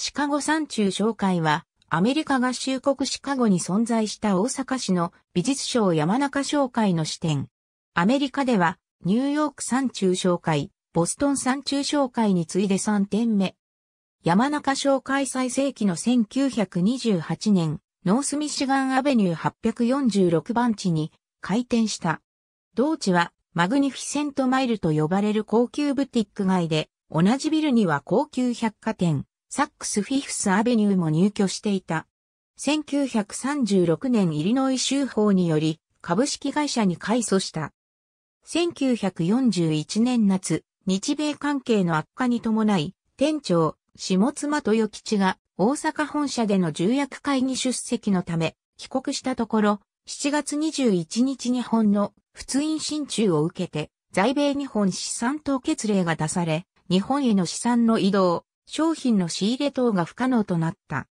シカゴ山中商会は、アメリカ合衆国シカゴに存在した大阪市の美術商山中商会の支店。アメリカでは、ニューヨーク山中商会、ボストン山中商会に次いで3点目。山中商会最盛期の1928年、ノースミシガンアベニュー846番地に開店した。同地は、マグニフィセントマイルと呼ばれる高級ブティック街で、同じビルには高級百貨店、サックスフィフスアベニューも入居していた。1936年イリノイ州法により株式会社に改組した。1941年夏、日米関係の悪化に伴い、店長、下妻豊吉が大阪本社での重役会議出席のため、帰国したところ、7月21日日本の普通院進駐を受けて、在米日本資産凍結令が出され、日本への資産の移動、商品の仕入れ等が不可能となった。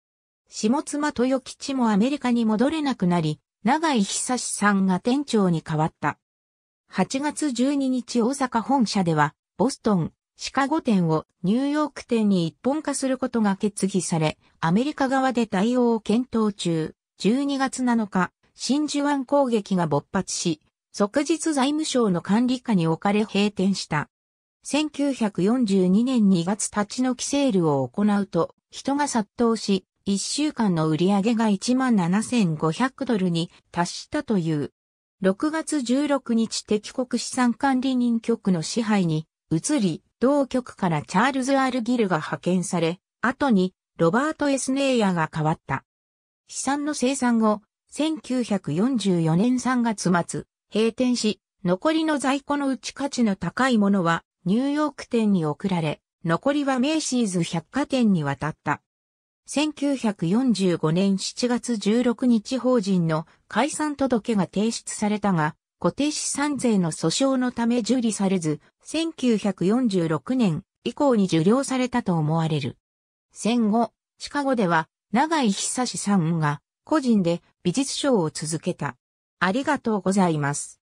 下妻豊吉もアメリカに戻れなくなり、長井久志さんが店長に変わった。8月12日大阪本社では、ボストン、シカゴ店をニューヨーク店に一本化することが決議され、アメリカ側で対応を検討中、12月7日、真珠湾攻撃が勃発し、即日財務省の管理下に置かれ閉店した。1942年2月立ち退きセールを行うと、人が殺到し、1週間の売り上げが17,500ドルに達したという。6月16日敵国資産管理人局の支配に移り、同局からチャールズ・アル・ギルが派遣され、後にロバート・エスネイヤが変わった。資産の生産後、1944年3月末、閉店し、残りの在庫のうち価値の高いものはニューヨーク店に送られ、残りはメイシーズ百貨店に渡った。1945年7月16日法人の解散届が提出されたが、固定資産税の訴訟のため受理されず、1946年以降に受領されたと思われる。戦後、シカゴでは長井久志さんが個人で美術賞を続けた。ありがとうございます。